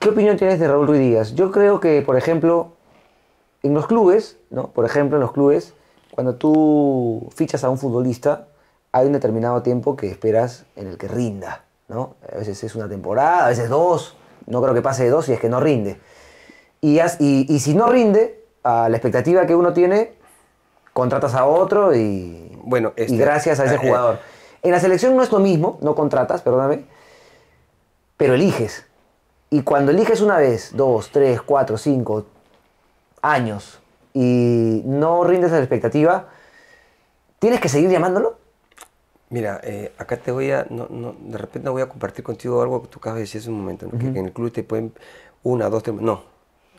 ¿Qué opinión tienes de Raúl Ruiz Díaz? Yo creo que, por ejemplo, en los clubes, ¿no? Por ejemplo, en los clubes, cuando tú fichas a un futbolista, hay un determinado tiempo que esperas en el que rinda, ¿no? A veces es una temporada, a veces dos, no creo que pase de dos si es que no rinde. Y, y, si no rinde, a la expectativa que uno tiene, contratas a otro y, bueno, y este, gracias a ese eh, eh. jugador. En la selección no es lo mismo, no contratas, perdóname, pero eliges. Y cuando eliges una vez, dos, tres, cuatro, cinco años y no rindes a la expectativa, ¿tienes que seguir llamándolo? Mira, eh, acá te voy a, no, no, de repente voy a compartir contigo algo que tú acabas de decir hace un momento, que en el club te pueden, una, dos, tres, no,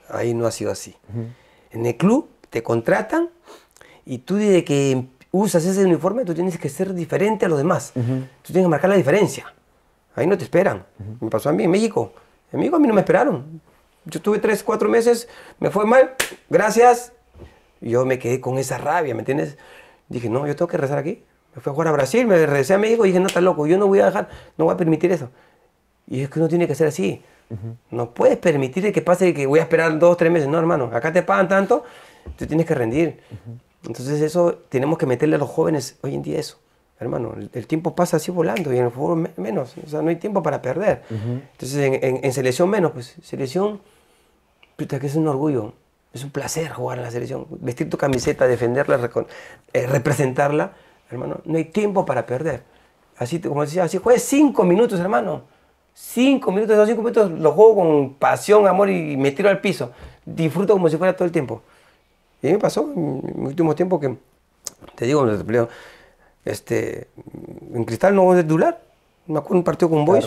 ahí no ha sido así. En el club te contratan y tú desde que usas ese uniforme tú tienes que ser diferente a los demás, tú tienes que marcar la diferencia, ahí no te esperan, me pasó a mí en México, Amigo, a mí no me esperaron. Yo estuve tres, cuatro meses, me fue mal, gracias. Yo me quedé con esa rabia, ¿me entiendes? Dije, no, yo tengo que rezar aquí. Me fui a jugar a Brasil, me regresé a México y dije, no, está loco, yo no voy a dejar, no voy a permitir eso. Y es que uno tiene que ser así. No puedes permitir que pase que voy a esperar dos, tres meses. No, hermano, acá te pagan tanto, tú tienes que rendir. Entonces eso tenemos que meterle a los jóvenes hoy en día eso hermano, el, tiempo pasa así volando y en el fútbol menos, o sea, no hay tiempo para perder. Entonces, en, selección menos, pues selección, puta, que es un orgullo, es un placer jugar en la selección, vestir tu camiseta, defenderla, eh, representarla, hermano, no hay tiempo para perder. Así, como decía, así juegues cinco minutos, hermano. Cinco minutos, esos cinco minutos los juego con pasión, amor y me tiro al piso. Disfruto como si fuera todo el tiempo. Y a mí me pasó en mi último tiempo que, te digo, este, en Cristal no a titular. Me acuerdo un partido con Boys,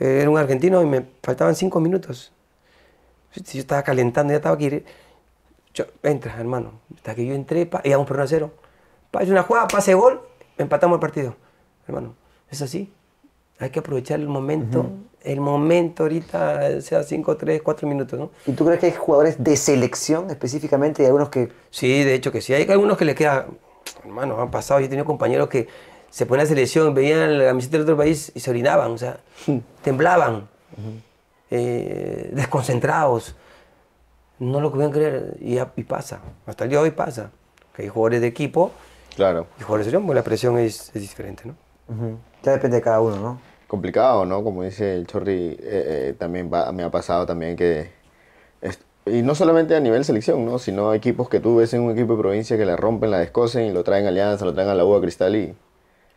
eh, era un argentino y me faltaban cinco minutos. Yo estaba calentando, ya estaba aquí. Yo, entra, hermano. Hasta que yo entré, íbamos por 1 a 0. Pa, una jugada, pase gol, empatamos el partido. Hermano, es así. Hay que aprovechar el momento. El momento ahorita, sea 5, 3, 4 minutos, ¿no? ¿Y tú crees que hay jugadores de selección específicamente? y algunos que...? Sí, de hecho que sí. Hay algunos que les queda hermano, han pasado. Yo he tenido compañeros que se ponían a selección, veían la camiseta del otro país y se orinaban, o sea, temblaban, eh, desconcentrados. No lo podían creer y, pasa. Hasta el día de hoy pasa. Que hay jugadores de equipo claro. y jugadores de selección, la presión es, es diferente, ¿no? Ya depende de cada uno, ¿no? Complicado, ¿no? Como dice el Chorri, eh, eh, también me ha pasado también que y no solamente a nivel selección, ¿no? sino equipos que tú ves en un equipo de provincia que la rompen, la descosen y lo traen a Alianza, lo traen a la U Cristal y,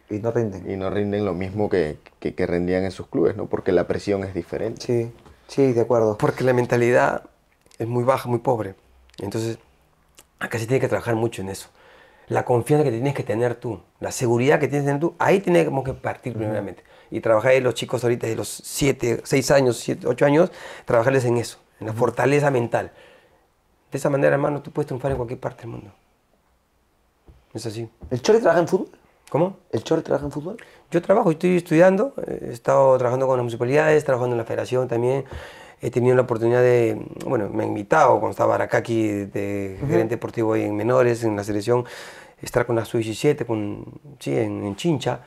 y no rinden. Y no rinden lo mismo que, que, rendían en sus clubes, ¿no? Porque la presión es diferente. Sí, sí, de acuerdo. Porque la mentalidad es muy baja, muy pobre. Entonces, acá sí tiene que trabajar mucho en eso. La confianza que tienes que tener tú, la seguridad que tienes que tener tú, ahí tenemos que partir primeramente. Y trabajar ahí los chicos ahorita de los 7, 6 años, 8 años, trabajarles en eso en la fortaleza mental. De esa manera, hermano, tú puedes triunfar en cualquier parte del mundo. Es así. ¿El Chore trabaja en fútbol? ¿Cómo? ¿El Chore trabaja en fútbol? Yo trabajo, estoy estudiando, he estado trabajando con las municipalidades, trabajando en la federación también. He tenido la oportunidad de, bueno, me han invitado cuando estaba aquí de gerente deportivo en menores, en la selección, estar con la sub-17, en, en, Chincha,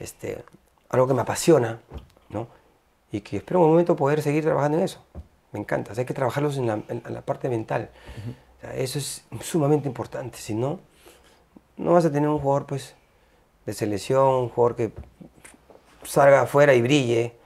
este, algo que me apasiona, ¿no? Y que espero un momento poder seguir trabajando en eso. Me encanta. hay que trabajarlos en la, parte mental. eso es sumamente importante. Si no, no vas a tener un jugador pues, de selección, un jugador que salga afuera y brille.